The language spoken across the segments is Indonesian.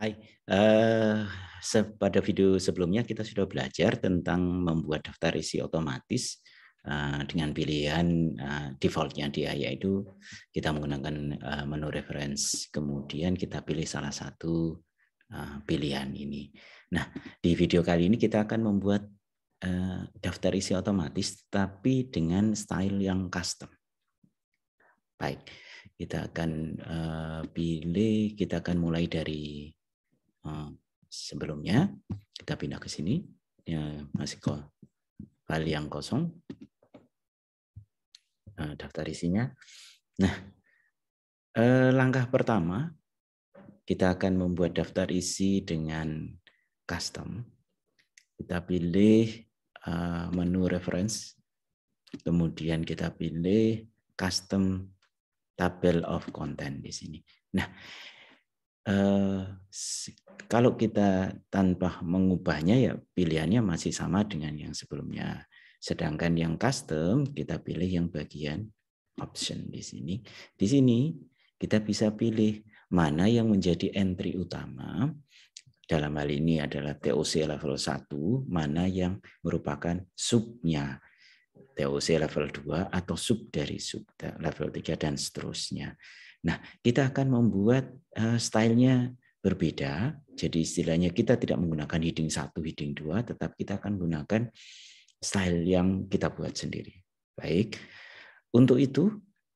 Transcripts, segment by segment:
Hai, uh, pada video sebelumnya kita sudah belajar tentang membuat daftar isi otomatis uh, dengan pilihan uh, defaultnya dia yaitu kita menggunakan uh, menu reference kemudian kita pilih salah satu uh, pilihan ini. Nah di video kali ini kita akan membuat uh, daftar isi otomatis tapi dengan style yang custom. Baik, kita akan uh, pilih kita akan mulai dari sebelumnya. Kita pindah ke sini. Ya, masih kok file yang kosong. Nah, daftar isinya. Nah, eh, langkah pertama kita akan membuat daftar isi dengan custom. Kita pilih eh, menu reference, kemudian kita pilih custom table of content di sini. Nah, eh, kalau kita tanpa mengubahnya ya pilihannya masih sama dengan yang sebelumnya. Sedangkan yang custom kita pilih yang bagian option di sini. Di sini kita bisa pilih mana yang menjadi entry utama. Dalam hal ini adalah TOC level 1, mana yang merupakan subnya. TOC level 2 atau sub dari sub level 3 dan seterusnya. Nah, kita akan membuat eh, stylenya berbeda. Jadi istilahnya kita tidak menggunakan heading satu, heading dua, tetap kita akan gunakan style yang kita buat sendiri. Baik. Untuk itu,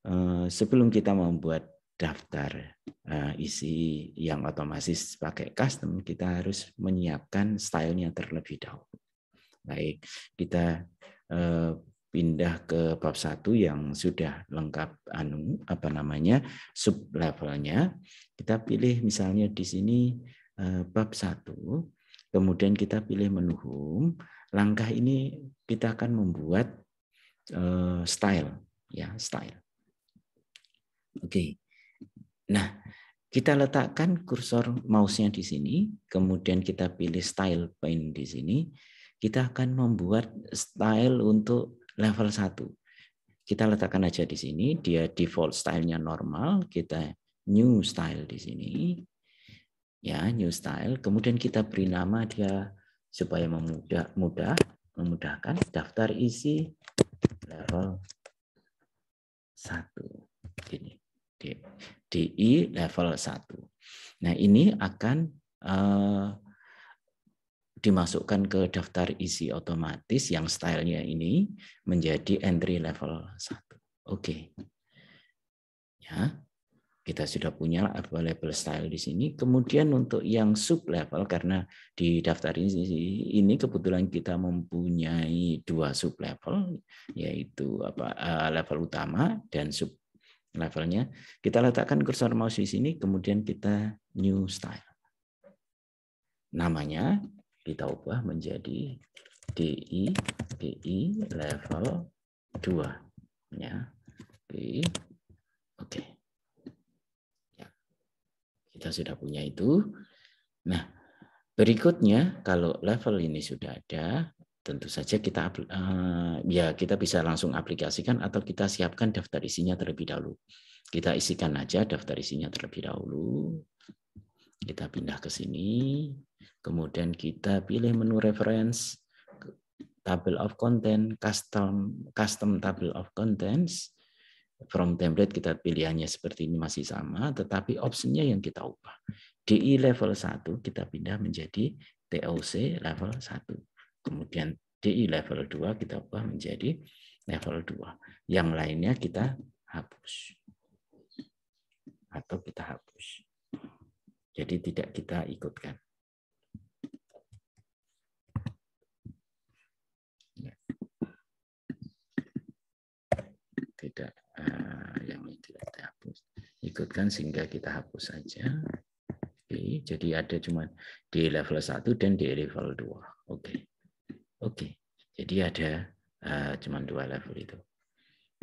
eh, sebelum kita membuat daftar eh, isi yang otomatis pakai custom, kita harus menyiapkan stylenya terlebih dahulu. Baik, kita pindah ke bab 1 yang sudah lengkap anu apa namanya sub levelnya kita pilih misalnya di sini eh, bab 1 kemudian kita pilih menu home langkah ini kita akan membuat eh, style ya style oke nah kita letakkan kursor mouse-nya di sini kemudian kita pilih style point di sini kita akan membuat style untuk level 1. Kita letakkan aja di sini, dia default stylenya normal, kita new style di sini. Ya, new style. Kemudian kita beri nama dia supaya memudah, mudah, memudahkan daftar isi level 1. Ini DI level 1. Nah, ini akan uh, dimasukkan ke daftar isi otomatis yang stylenya ini menjadi entry level 1. Oke. Okay. Ya. Kita sudah punya available style di sini. Kemudian untuk yang sub level karena di daftar isi ini kebetulan kita mempunyai dua sub level yaitu apa eh, level utama dan sub levelnya. Kita letakkan kursor mouse di sini kemudian kita new style namanya kita ubah menjadi DI DI level 2 ya. Oke. Oke. Ya. Kita sudah punya itu. Nah, berikutnya kalau level ini sudah ada, tentu saja kita eh, ya kita bisa langsung aplikasikan atau kita siapkan daftar isinya terlebih dahulu. Kita isikan aja daftar isinya terlebih dahulu. Kita pindah ke sini. Kemudian kita pilih menu reference, table of content, custom custom table of contents. From template kita pilihannya seperti ini masih sama, tetapi optionnya yang kita ubah. DI level 1 kita pindah menjadi TOC level 1. Kemudian DI level 2 kita ubah menjadi level 2. Yang lainnya kita hapus. Atau kita hapus. Jadi tidak kita ikutkan. sehingga kita hapus saja. Mm-hmm. Oke, jadi ada cuma di level 1 dan di level 2. Oke. Oke. Jadi ada uh, cuma dua level itu.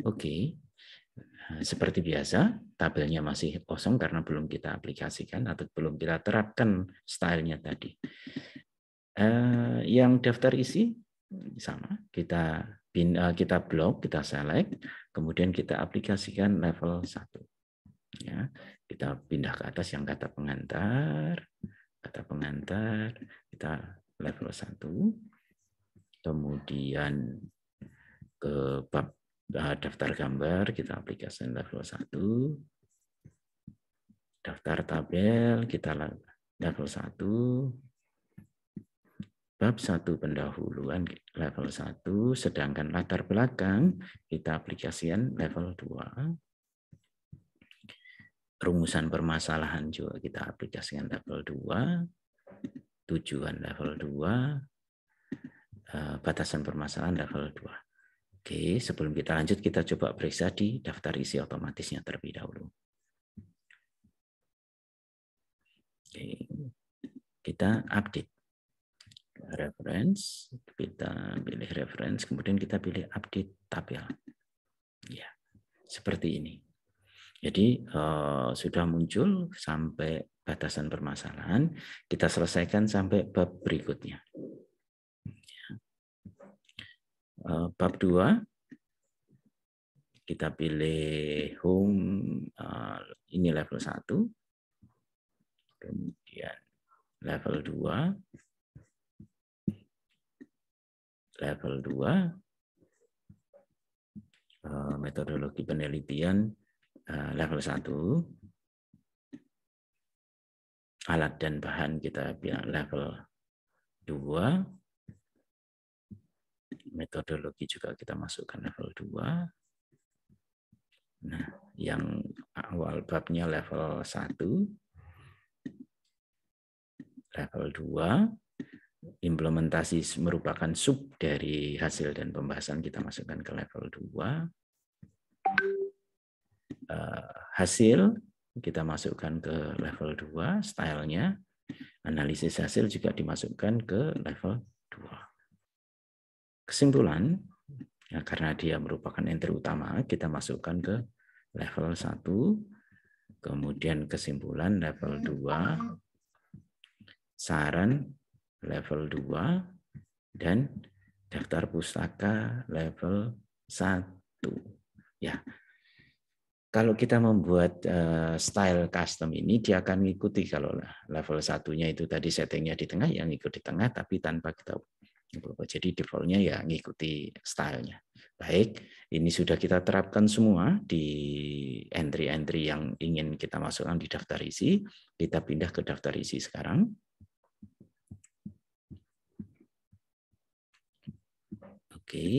Oke. Eh, seperti biasa, tabelnya masih kosong karena belum kita aplikasikan atau belum kita terapkan stylenya tadi. Uh, yang daftar isi sama, kita kita blok, kita select, kemudian kita aplikasikan level 1. Ya, kita pindah ke atas yang kata pengantar, kata pengantar, kita level 1. Kemudian ke bab eh, daftar gambar, kita aplikasi level 1. Daftar tabel, kita level 1 bab 1 pendahuluan level 1, sedangkan latar belakang kita aplikasikan level 2 rumusan permasalahan juga kita aplikasikan level 2, tujuan level 2, eh, batasan permasalahan level 2. Oke, sebelum kita lanjut kita coba periksa di daftar isi otomatisnya terlebih dahulu. Oke, kita update reference, kita pilih reference, kemudian kita pilih update tabel. Ya, seperti ini. Jadi eh, sudah muncul sampai batasan permasalahan, kita selesaikan sampai bab berikutnya. Ya. Eh, bab 2 kita pilih home eh, ini level 1. Kemudian level 2 level 2 metodologi penelitian Eh, level 1. Alat dan bahan kita bilang level 2. Metodologi juga kita masukkan level 2. Nah, yang awal babnya level 1. Level 2 implementasi merupakan sub dari hasil dan pembahasan kita masukkan ke level 2. Eh, hasil kita masukkan ke level 2 stylenya analisis hasil juga dimasukkan ke level 2 kesimpulan ya karena dia merupakan entry utama kita masukkan ke level 1 kemudian kesimpulan level 2 saran level 2 dan daftar pustaka level 1 ya kalau kita membuat eh, style custom ini, dia akan mengikuti kalau level satunya itu tadi settingnya di tengah, yang ikut di tengah, tapi tanpa kita berubah. Jadi defaultnya ya mengikuti stylenya. Baik, ini sudah kita terapkan semua di entry-entry yang ingin kita masukkan di daftar isi. Kita pindah ke daftar isi sekarang. Oke. Okay.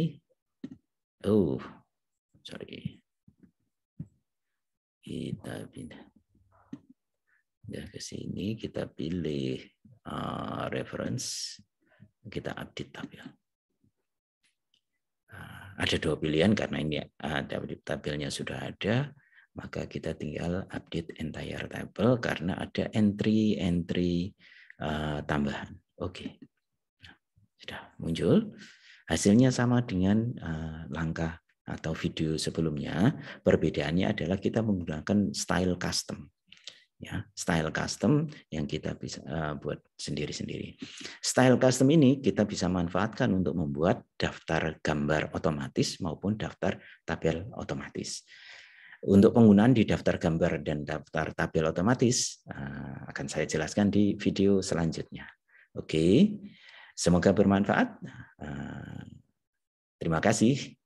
Oh, sorry. Kita pindah. Ya, ke sini kita pilih uh, reference. Kita update tabel Uh, ya. ah, ada dua pilihan karena ini ada uh, tabelnya sudah ada, maka kita tinggal update entire table karena ada entry-entry uh, eh, tambahan. Oke. Okay. Nah, sudah muncul. Hasilnya sama dengan uh, langkah atau video sebelumnya, perbedaannya adalah kita menggunakan style custom. Ya, style custom yang kita bisa eh, buat sendiri-sendiri. Style custom ini kita bisa manfaatkan untuk membuat daftar gambar otomatis maupun daftar tabel otomatis. Untuk penggunaan di daftar gambar dan daftar tabel otomatis eh, akan saya jelaskan di video selanjutnya. Oke, semoga bermanfaat. Eh, terima kasih.